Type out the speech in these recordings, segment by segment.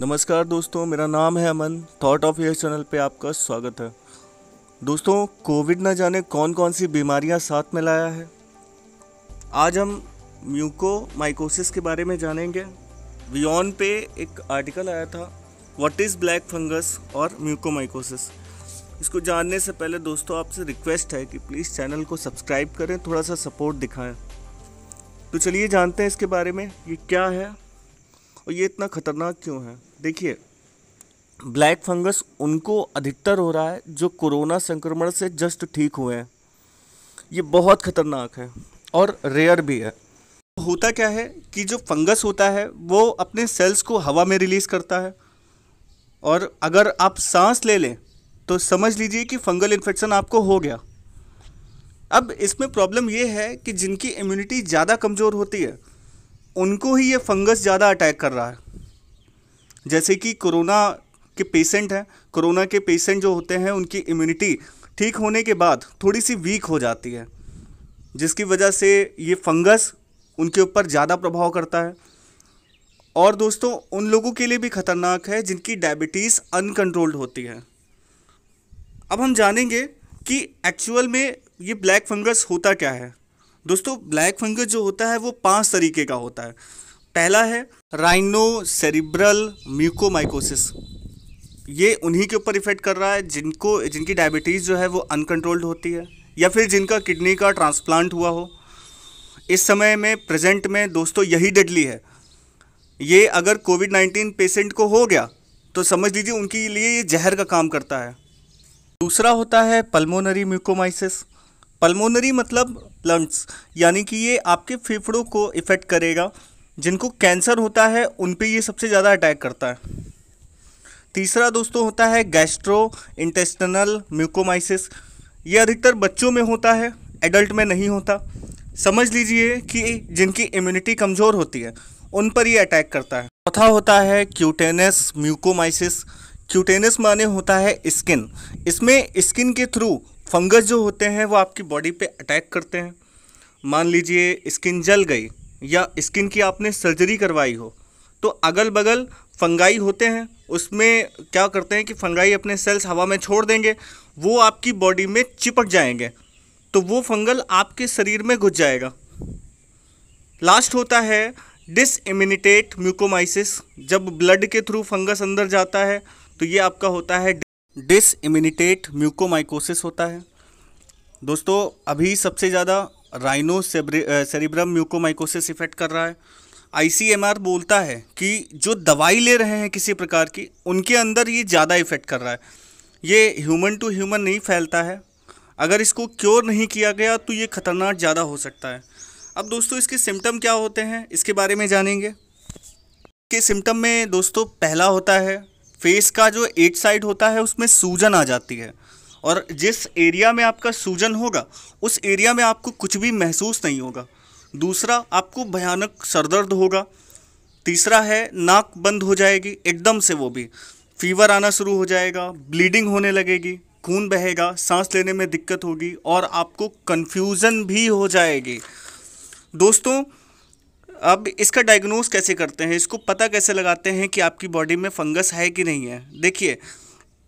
नमस्कार दोस्तों मेरा नाम है Aman thought of year channel पे आपका स्वागत है दोस्तों कोविड ना जाने कौन कौन सी बीमारियां साथ में लाया है आज हम म्यूको माइकोसिस के बारे में जानेंगे वियॉन पे एक आर्टिकल आया था व्हाट इज़ ब्लैक फंगस और म्यूको माइकोसिस इसको जानने से पहले दोस्तों आपसे रिक्वेस्ट है कि प्लीज़ चैनल को सब्सक्राइब करें थोड़ा सा सपोर्ट दिखाएं तो चलिए जानते हैं इसके बारे में ये क्या है और ये इतना ख़तरनाक क्यों है देखिए ब्लैक फंगस उनको अधिकतर हो रहा है जो कोरोना संक्रमण से जस्ट ठीक हुए हैं ये बहुत ख़तरनाक है और रेयर भी है होता क्या है कि जो फंगस होता है वो अपने सेल्स को हवा में रिलीज़ करता है और अगर आप सांस ले लें तो समझ लीजिए कि फंगल इन्फेक्शन आपको हो गया अब इसमें प्रॉब्लम ये है कि जिनकी इम्यूनिटी ज़्यादा कमज़ोर होती है उनको ही ये फंगस ज़्यादा अटैक कर रहा है जैसे कि कोरोना के पेशेंट हैं कोरोना के पेशेंट जो होते हैं उनकी इम्यूनिटी ठीक होने के बाद थोड़ी सी वीक हो जाती है जिसकी वजह से ये फंगस उनके ऊपर ज़्यादा प्रभाव करता है और दोस्तों उन लोगों के लिए भी खतरनाक है जिनकी डायबिटीज़ अनकंट्रोल्ड होती है अब हम जानेंगे कि एक्चुअल में ये ब्लैक फंगस होता क्या है दोस्तों ब्लैक फंगस जो होता है वो पांच तरीके का होता है पहला है राइनो सेरिब्रल म्यूकोमाइकोसिस ये उन्हीं के ऊपर इफेक्ट कर रहा है जिनको जिनकी डायबिटीज़ जो है वो अनकंट्रोल्ड होती है या फिर जिनका किडनी का ट्रांसप्लांट हुआ हो इस समय में प्रेजेंट में दोस्तों यही डेडली है ये अगर कोविड नाइन्टीन पेशेंट को हो गया तो समझ लीजिए उनके लिए ये जहर का काम करता है दूसरा होता है पल्मोनरी म्यूकोमाइसिस पल्मोनरी मतलब लंग्स यानी कि ये आपके फेफड़ों को इफ़ेक्ट करेगा जिनको कैंसर होता है उन पे ये सबसे ज़्यादा अटैक करता है तीसरा दोस्तों होता है गैस्ट्रो इंटेस्टनल म्यूकोमाइसिस ये अधिकतर बच्चों में होता है एडल्ट में नहीं होता समझ लीजिए कि जिनकी इम्यूनिटी कमज़ोर होती है उन पर ये अटैक करता है चौथा होता है क्यूटेनस म्यूकोमाइसिस क्यूटेनस माने होता है स्किन इसमें स्किन के थ्रू फंगस जो होते हैं वो आपकी बॉडी पे अटैक करते हैं मान लीजिए स्किन जल गई या स्किन की आपने सर्जरी करवाई हो तो अगल बगल फंगाई होते हैं उसमें क्या करते हैं कि फंगाई अपने सेल्स हवा में छोड़ देंगे वो आपकी बॉडी में चिपक जाएंगे तो वो फंगल आपके शरीर में घुस जाएगा लास्ट होता है डिसइम्यूनिटेट म्यूकोमाइसिस जब ब्लड के थ्रू फंगस अंदर जाता है तो ये आपका होता है डिस इम्यूनिटेट म्यूकोमाइकोसिस होता है दोस्तों अभी सबसे ज़्यादा राइनो सेरिब्रम म्यूकोमाइकोसिस इफेक्ट कर रहा है आईसीएमआर बोलता है कि जो दवाई ले रहे हैं किसी प्रकार की उनके अंदर ये ज़्यादा इफेक्ट कर रहा है ये ह्यूमन टू ह्यूमन नहीं फैलता है अगर इसको क्योर नहीं किया गया तो ये खतरनाक ज़्यादा हो सकता है अब दोस्तों इसके सिम्टम क्या होते हैं इसके बारे में जानेंगे के सिम्टम में दोस्तों पहला होता है फेस का जो एक साइड होता है उसमें सूजन आ जाती है और जिस एरिया में आपका सूजन होगा उस एरिया में आपको कुछ भी महसूस नहीं होगा दूसरा आपको भयानक सरदर्द होगा तीसरा है नाक बंद हो जाएगी एकदम से वो भी फीवर आना शुरू हो जाएगा ब्लीडिंग होने लगेगी खून बहेगा सांस लेने में दिक्कत होगी और आपको कन्फ्यूज़न भी हो जाएगी दोस्तों अब इसका डायग्नोस कैसे करते हैं इसको पता कैसे लगाते हैं कि आपकी बॉडी में फंगस है कि नहीं है देखिए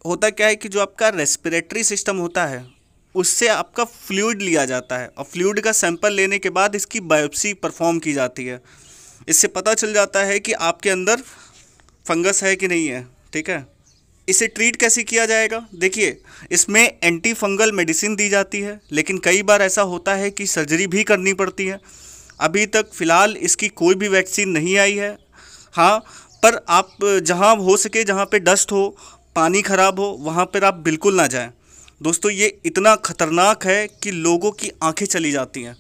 होता क्या है कि जो आपका रेस्पिरेटरी सिस्टम होता है उससे आपका फ्लूड लिया जाता है और फ्लूड का सैंपल लेने के बाद इसकी बायोप्सी परफॉर्म की जाती है इससे पता चल जाता है कि आपके अंदर फंगस है कि नहीं है ठीक है इसे ट्रीट कैसे किया जाएगा देखिए इसमें एंटी फंगल मेडिसिन दी जाती है लेकिन कई बार ऐसा होता है कि सर्जरी भी करनी पड़ती है अभी तक फ़िलहाल इसकी कोई भी वैक्सीन नहीं आई है हाँ पर आप जहाँ हो सके जहाँ पे डस्ट हो पानी ख़राब हो वहाँ पर आप बिल्कुल ना जाएं दोस्तों ये इतना ख़तरनाक है कि लोगों की आंखें चली जाती हैं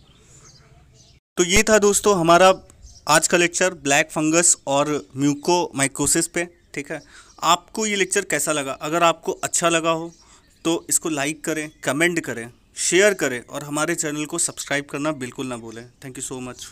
तो ये था दोस्तों हमारा आज का लेक्चर ब्लैक फंगस और म्यूको माइकोसिस पे ठीक है आपको ये लेक्चर कैसा लगा अगर आपको अच्छा लगा हो तो इसको लाइक करें कमेंट करें शेयर करें और हमारे चैनल को सब्सक्राइब करना बिल्कुल ना भूलें थैंक यू सो मच